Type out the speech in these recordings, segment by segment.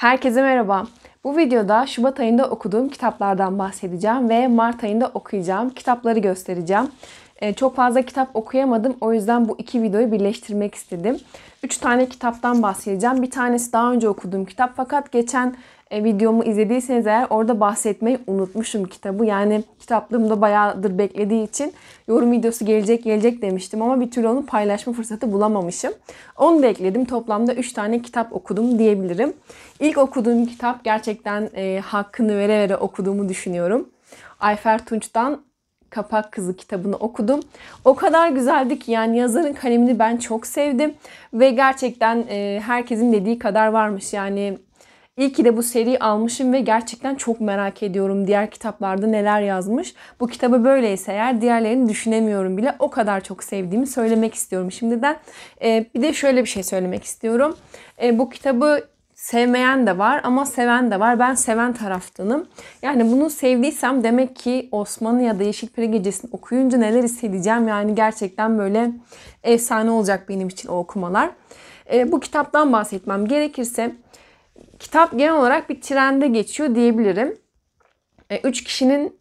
Herkese merhaba. Bu videoda Şubat ayında okuduğum kitaplardan bahsedeceğim ve Mart ayında okuyacağım kitapları göstereceğim. Ee, çok fazla kitap okuyamadım o yüzden bu iki videoyu birleştirmek istedim. Üç tane kitaptan bahsedeceğim. Bir tanesi daha önce okuduğum kitap fakat geçen e, videomu izlediyseniz eğer orada bahsetmeyi unutmuşum kitabı. Yani kitaplığımda bayağıdır beklediği için yorum videosu gelecek gelecek demiştim ama bir türlü onu paylaşma fırsatı bulamamışım. Onu da ekledim. Toplamda 3 tane kitap okudum diyebilirim. İlk okuduğum kitap gerçekten e, hakkını vere vere okuduğumu düşünüyorum. Ayfer Tunç'tan Kapak Kızı kitabını okudum. O kadar güzeldi ki yani yazarın kalemini ben çok sevdim ve gerçekten e, herkesin dediği kadar varmış. Yani İyi ki de bu seriyi almışım ve gerçekten çok merak ediyorum diğer kitaplarda neler yazmış. Bu kitabı böyleyse eğer diğerlerini düşünemiyorum bile. O kadar çok sevdiğimi söylemek istiyorum şimdiden. E, bir de şöyle bir şey söylemek istiyorum. E, bu kitabı sevmeyen de var ama seven de var. Ben seven taraftanım. Yani bunu sevdiysem demek ki Osmanlı ya da Yeşil Peri Gecesi'ni okuyunca neler hissedeceğim. Yani gerçekten böyle efsane olacak benim için o okumalar. E, bu kitaptan bahsetmem gerekirse kitap genel olarak bir trende geçiyor diyebilirim. E, üç kişinin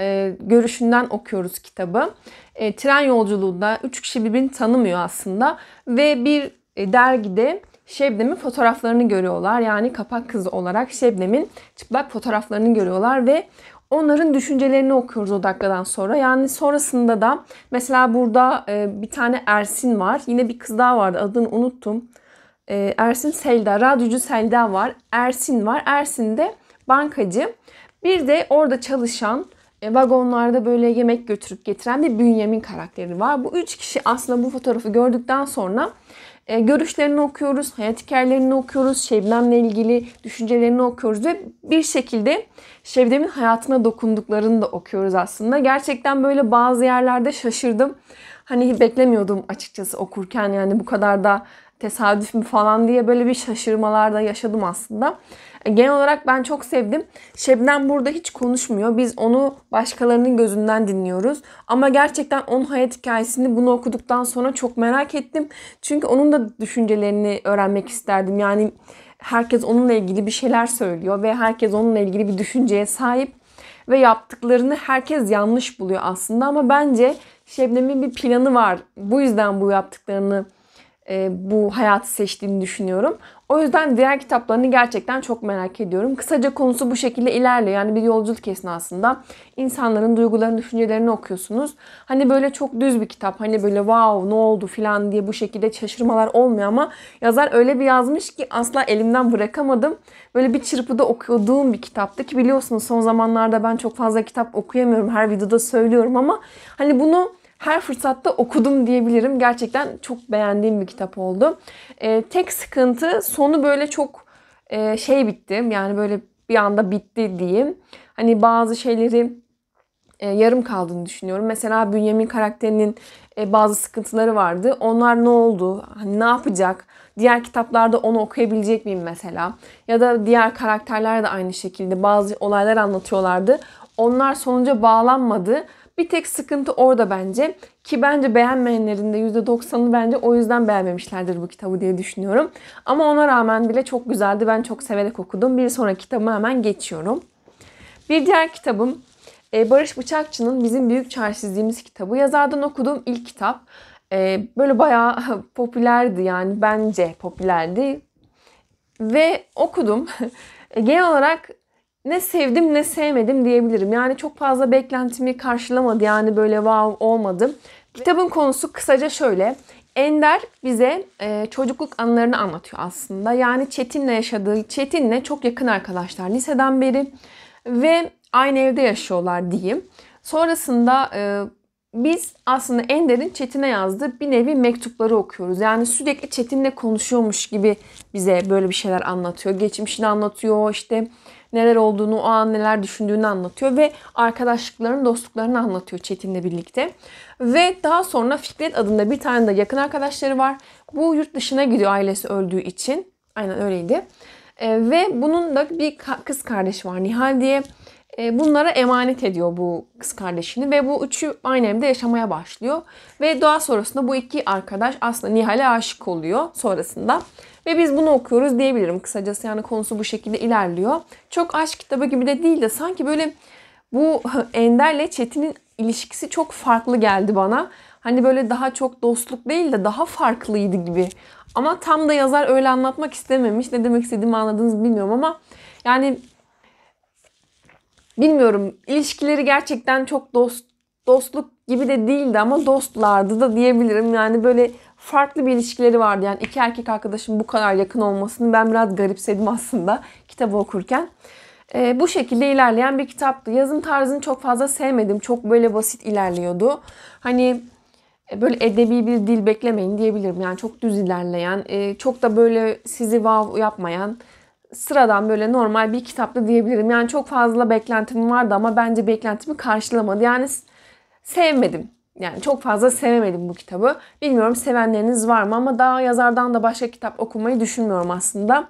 e, görüşünden okuyoruz kitabı. E, tren yolculuğunda üç kişi birbirini tanımıyor aslında ve bir e, dergide Şebnem'in fotoğraflarını görüyorlar. Yani kapak kızı olarak Şebnem'in çıplak fotoğraflarını görüyorlar ve onların düşüncelerini okuyoruz o dakikadan sonra. Yani sonrasında da mesela burada e, bir tane Ersin var. Yine bir kız daha vardı adını unuttum e, Ersin Selda, radyocu Selda var. Ersin var. Ersin de bankacı. Bir de orada çalışan e, vagonlarda böyle yemek götürüp getiren bir Bünyamin karakteri var. Bu üç kişi aslında bu fotoğrafı gördükten sonra e, görüşlerini okuyoruz, hayat hikayelerini okuyoruz, Şebnem'le ilgili düşüncelerini okuyoruz ve bir şekilde Şebnem'in hayatına dokunduklarını da okuyoruz aslında. Gerçekten böyle bazı yerlerde şaşırdım. Hani beklemiyordum açıkçası okurken yani bu kadar da tesadüf mü falan diye böyle bir şaşırmalarda yaşadım aslında. E, genel olarak ben çok sevdim. Şebnem burada hiç konuşmuyor. Biz onu başkalarının gözünden dinliyoruz. Ama gerçekten onun hayat hikayesini bunu okuduktan sonra çok merak ettim. Çünkü onun da düşüncelerini öğrenmek isterdim. Yani herkes onunla ilgili bir şeyler söylüyor ve herkes onunla ilgili bir düşünceye sahip ve yaptıklarını herkes yanlış buluyor aslında ama bence Şebnem'in bir planı var. Bu yüzden bu yaptıklarını e, bu hayatı seçtiğini düşünüyorum. O yüzden diğer kitaplarını gerçekten çok merak ediyorum. Kısaca konusu bu şekilde ilerliyor. Yani bir yolculuk esnasında insanların duygularını, düşüncelerini okuyorsunuz. Hani böyle çok düz bir kitap. Hani böyle wow ne oldu filan diye bu şekilde şaşırmalar olmuyor ama yazar öyle bir yazmış ki asla elimden bırakamadım. Böyle bir çırpıda okuduğum bir kitaptı ki biliyorsunuz son zamanlarda ben çok fazla kitap okuyamıyorum. Her videoda söylüyorum ama hani bunu her fırsatta okudum diyebilirim. Gerçekten çok beğendiğim bir kitap oldu. E, tek sıkıntı sonu böyle çok e, şey bitti. Yani böyle bir anda bitti diyeyim. Hani bazı şeyleri e, yarım kaldığını düşünüyorum. Mesela Bünyamin karakterinin e, bazı sıkıntıları vardı. Onlar ne oldu? Hani ne yapacak? Diğer kitaplarda onu okuyabilecek miyim mesela? Ya da diğer karakterler de aynı şekilde bazı olaylar anlatıyorlardı. Onlar sonuca bağlanmadı. Bir tek sıkıntı orada bence ki bence beğenmeyenlerin de %90'ı bence o yüzden beğenmemişlerdir bu kitabı diye düşünüyorum. Ama ona rağmen bile çok güzeldi. Ben çok severek okudum. Bir sonraki kitabı hemen geçiyorum. Bir diğer kitabım e, Barış Bıçakçı'nın Bizim Büyük Çaresizliğimiz kitabı. Yazardan okuduğum ilk kitap. E, böyle bayağı popülerdi yani bence popülerdi. Ve okudum. E, genel olarak ne sevdim ne sevmedim diyebilirim. Yani çok fazla beklentimi karşılamadı. Yani böyle wow olmadım. Kitabın konusu kısaca şöyle. Ender bize e, çocukluk anılarını anlatıyor aslında. Yani Çetin'le yaşadığı, Çetin'le çok yakın arkadaşlar liseden beri ve aynı evde yaşıyorlar diyeyim. Sonrasında e, biz aslında Ender'in Çetin'e yazdığı bir nevi mektupları okuyoruz. Yani sürekli Çetin'le konuşuyormuş gibi bize böyle bir şeyler anlatıyor. Geçmişini anlatıyor işte neler olduğunu, o an neler düşündüğünü anlatıyor ve arkadaşlıklarını, dostluklarını anlatıyor Çetin'le birlikte. Ve daha sonra Fikret adında bir tane de yakın arkadaşları var. Bu yurt dışına gidiyor ailesi öldüğü için. Aynen öyleydi. E, ve bunun da bir kız kardeşi var Nihal diye. E, bunlara emanet ediyor bu kız kardeşini ve bu üçü aynı evde yaşamaya başlıyor. Ve daha sonrasında bu iki arkadaş aslında Nihal'e aşık oluyor sonrasında. Ve biz bunu okuyoruz diyebilirim kısacası yani konusu bu şekilde ilerliyor. Çok aşk kitabı gibi de değil de sanki böyle bu Ender'le Çetin'in ilişkisi çok farklı geldi bana. Hani böyle daha çok dostluk değil de daha farklıydı gibi. Ama tam da yazar öyle anlatmak istememiş. Ne demek istediğimi anladınız bilmiyorum ama yani bilmiyorum ilişkileri gerçekten çok dost dostluk gibi de değildi ama dostlardı da diyebilirim. Yani böyle farklı bir ilişkileri vardı. Yani iki erkek arkadaşım bu kadar yakın olmasını ben biraz garipsedim aslında kitabı okurken. E, bu şekilde ilerleyen bir kitaptı. Yazım tarzını çok fazla sevmedim. Çok böyle basit ilerliyordu. Hani e, böyle edebi bir dil beklemeyin diyebilirim. Yani çok düz ilerleyen, e, çok da böyle sizi wow yapmayan, sıradan böyle normal bir kitaptı diyebilirim. Yani çok fazla beklentim vardı ama bence beklentimi karşılamadı. Yani sevmedim. Yani çok fazla sevemedim bu kitabı. Bilmiyorum sevenleriniz var mı ama daha yazardan da başka kitap okumayı düşünmüyorum aslında.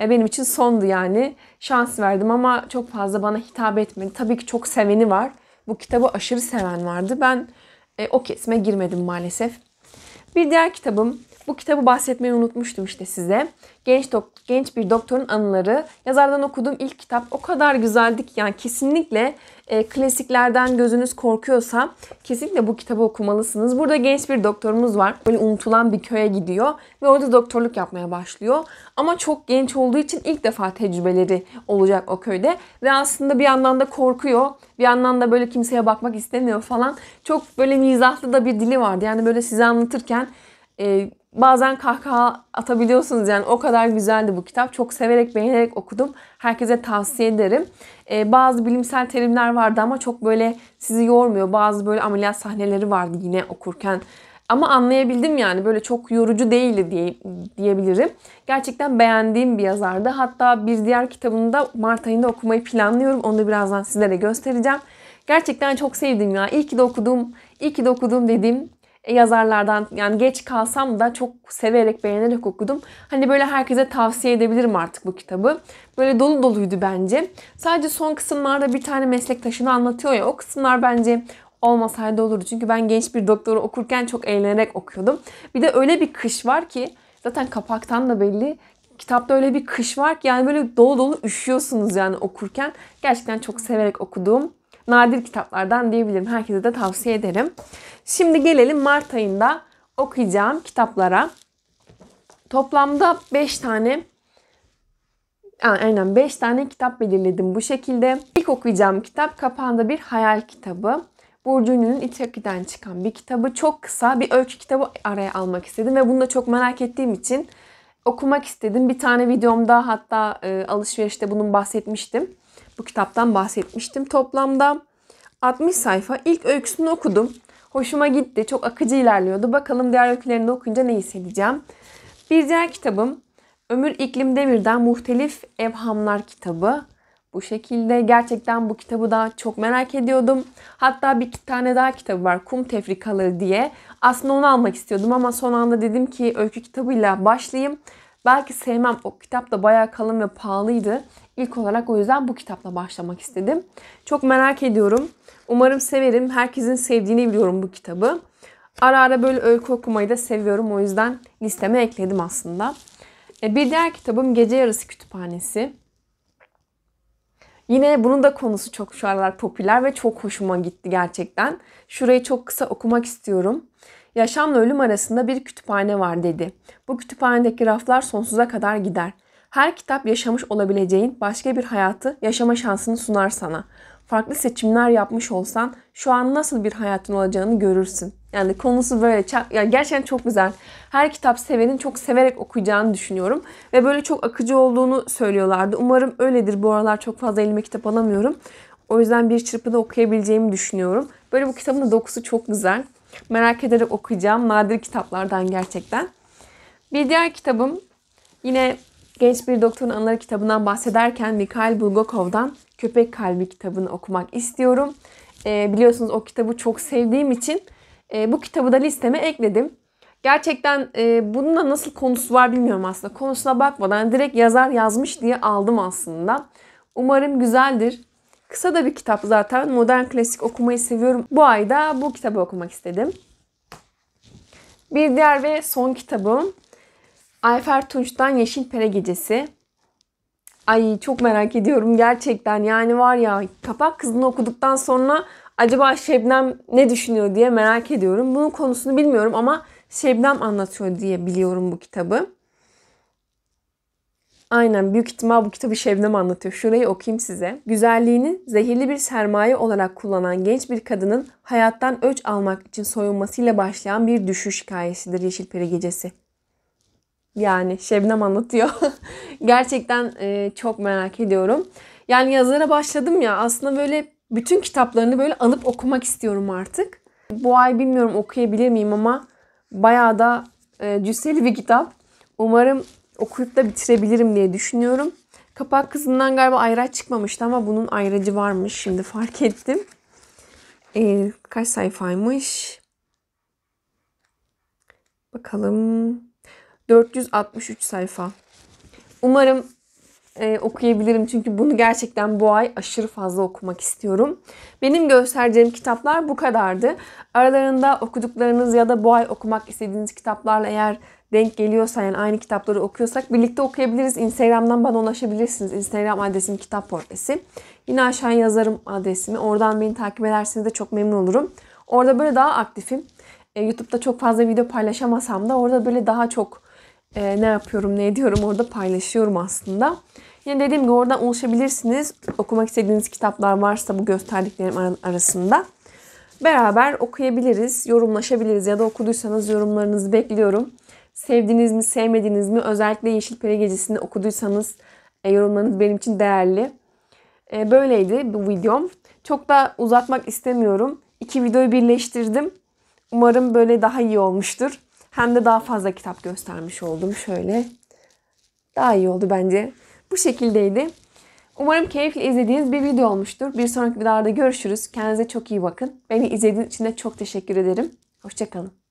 E, benim için sondu yani. Şans verdim ama çok fazla bana hitap etmedi. Tabii ki çok seveni var. Bu kitabı aşırı seven vardı. Ben e, o kesime girmedim maalesef. Bir diğer kitabım bu kitabı bahsetmeyi unutmuştum işte size. Genç, dok genç bir doktorun anıları. Yazardan okuduğum ilk kitap. O kadar güzeldi ki yani kesinlikle e, klasiklerden gözünüz korkuyorsa kesinlikle bu kitabı okumalısınız. Burada genç bir doktorumuz var. Böyle unutulan bir köye gidiyor ve orada doktorluk yapmaya başlıyor. Ama çok genç olduğu için ilk defa tecrübeleri olacak o köyde ve aslında bir yandan da korkuyor. Bir yandan da böyle kimseye bakmak istemiyor falan. Çok böyle mizahlı da bir dili vardı. Yani böyle size anlatırken e, bazen kahkaha atabiliyorsunuz yani o kadar güzeldi bu kitap. Çok severek beğenerek okudum. Herkese tavsiye ederim. Ee, bazı bilimsel terimler vardı ama çok böyle sizi yormuyor. Bazı böyle ameliyat sahneleri vardı yine okurken. Ama anlayabildim yani böyle çok yorucu değildi diye, diyebilirim. Gerçekten beğendiğim bir yazardı. Hatta bir diğer kitabını da Mart ayında okumayı planlıyorum. Onu da birazdan sizlere göstereceğim. Gerçekten çok sevdim ya. İyi ki de okudum, iyi ki de okudum dediğim e, yazarlardan yani geç kalsam da çok severek beğenerek okudum. Hani böyle herkese tavsiye edebilirim artık bu kitabı. Böyle dolu doluydu bence. Sadece son kısımlarda bir tane meslektaşını anlatıyor ya o kısımlar bence olmasaydı olurdu. Çünkü ben genç bir doktoru okurken çok eğlenerek okuyordum. Bir de öyle bir kış var ki zaten kapaktan da belli. Kitapta öyle bir kış var ki yani böyle dolu dolu üşüyorsunuz yani okurken. Gerçekten çok severek okuduğum nadir kitaplardan diyebilirim. Herkese de tavsiye ederim. Şimdi gelelim Mart ayında okuyacağım kitaplara. Toplamda 5 tane Aynen 5 tane kitap belirledim bu şekilde. İlk okuyacağım kitap Kapağında Bir Hayal kitabı. Burcu Ünlü'nün İTÜKİ'den çıkan bir kitabı. Çok kısa bir öykü kitabı araya almak istedim ve bunu da çok merak ettiğim için okumak istedim. Bir tane videomda hatta e, alışverişte bunun bahsetmiştim. Bu kitaptan bahsetmiştim toplamda. 60 sayfa ilk öyküsünü okudum. Hoşuma gitti. Çok akıcı ilerliyordu. Bakalım diğer öykülerini okuyunca ne hissedeceğim. Bir diğer kitabım Ömür İklim Demir'den Muhtelif Evhamlar kitabı. Bu şekilde gerçekten bu kitabı da çok merak ediyordum. Hatta bir tane daha kitabı var Kum Tefrikaları diye. Aslında onu almak istiyordum ama son anda dedim ki öykü kitabıyla başlayayım. Belki sevmem. O kitap da bayağı kalın ve pahalıydı. İlk olarak o yüzden bu kitapla başlamak istedim. Çok merak ediyorum. Umarım severim. Herkesin sevdiğini biliyorum bu kitabı. Ara ara böyle öykü okumayı da seviyorum. O yüzden listeme ekledim aslında. E, bir diğer kitabım Gece Yarısı Kütüphanesi. Yine bunun da konusu çok şu aralar popüler ve çok hoşuma gitti gerçekten. Şurayı çok kısa okumak istiyorum. Yaşamla ölüm arasında bir kütüphane var dedi. Bu kütüphanedeki raflar sonsuza kadar gider. Her kitap yaşamış olabileceğin başka bir hayatı yaşama şansını sunar sana. Farklı seçimler yapmış olsan şu an nasıl bir hayatın olacağını görürsün. Yani konusu böyle yani gerçekten çok güzel. Her kitap sevenin çok severek okuyacağını düşünüyorum. Ve böyle çok akıcı olduğunu söylüyorlardı. Umarım öyledir. Bu aralar çok fazla elime kitap alamıyorum. O yüzden bir çırpıda okuyabileceğimi düşünüyorum. Böyle bu kitabın da dokusu çok güzel. Merak ederek okuyacağım nadir kitaplardan gerçekten. Bir diğer kitabım yine Genç Bir Doktorun Anıları kitabından bahsederken Mikhail Bulgakov'dan Köpek Kalbi kitabını okumak istiyorum. E, biliyorsunuz o kitabı çok sevdiğim için e, bu kitabı da listeme ekledim. Gerçekten e, da nasıl konusu var bilmiyorum aslında. Konusuna bakmadan direkt yazar yazmış diye aldım aslında. Umarım güzeldir. Kısa da bir kitap zaten. Modern klasik okumayı seviyorum. Bu ayda bu kitabı okumak istedim. Bir diğer ve son kitabım Ayfer Tunç'tan Yeşil Pere Gecesi. Ay çok merak ediyorum gerçekten. Yani var ya kapak kızını okuduktan sonra acaba Şebnem ne düşünüyor diye merak ediyorum. Bunun konusunu bilmiyorum ama Şebnem anlatıyor diye biliyorum bu kitabı. Aynen büyük ihtimal bu kitabı Şebnem anlatıyor. Şurayı okuyayım size. Güzelliğini zehirli bir sermaye olarak kullanan genç bir kadının hayattan öç almak için soyunmasıyla başlayan bir düşüş hikayesidir Yeşil Peri Gecesi. Yani Şebnem anlatıyor. Gerçekten e, çok merak ediyorum. Yani yazara başladım ya aslında böyle bütün kitaplarını böyle alıp okumak istiyorum artık. Bu ay bilmiyorum okuyabilir miyim ama bayağı da e, cüsseli bir kitap. Umarım okuyup da bitirebilirim diye düşünüyorum. Kapak kızından galiba ayraç çıkmamıştı ama bunun ayracı varmış. Şimdi fark ettim. Ee, kaç sayfaymış? Bakalım. 463 sayfa. Umarım e, okuyabilirim çünkü bunu gerçekten bu ay aşırı fazla okumak istiyorum. Benim göstereceğim kitaplar bu kadardı. Aralarında okuduklarınız ya da bu ay okumak istediğiniz kitaplarla eğer denk geliyorsa yani aynı kitapları okuyorsak birlikte okuyabiliriz. Instagram'dan bana ulaşabilirsiniz. Instagram adresim kitap portresi. Yine aşağıya yazarım adresimi. Oradan beni takip ederseniz de çok memnun olurum. Orada böyle daha aktifim. E, YouTube'da çok fazla video paylaşamasam da orada böyle daha çok e, ne yapıyorum ne ediyorum orada paylaşıyorum aslında. Yine dediğim gibi oradan ulaşabilirsiniz. Okumak istediğiniz kitaplar varsa bu gösterdiklerim arasında beraber okuyabiliriz, yorumlaşabiliriz ya da okuduysanız yorumlarınızı bekliyorum sevdiniz mi, sevmediniz mi? Özellikle Yeşil Peri Gecesi'ni okuduysanız e, yorumlarınız benim için değerli. E, böyleydi bu videom. Çok da uzatmak istemiyorum. İki videoyu birleştirdim. Umarım böyle daha iyi olmuştur. Hem de daha fazla kitap göstermiş oldum. Şöyle daha iyi oldu bence. Bu şekildeydi. Umarım keyifli izlediğiniz bir video olmuştur. Bir sonraki videolarda görüşürüz. Kendinize çok iyi bakın. Beni izlediğiniz için de çok teşekkür ederim. Hoşçakalın.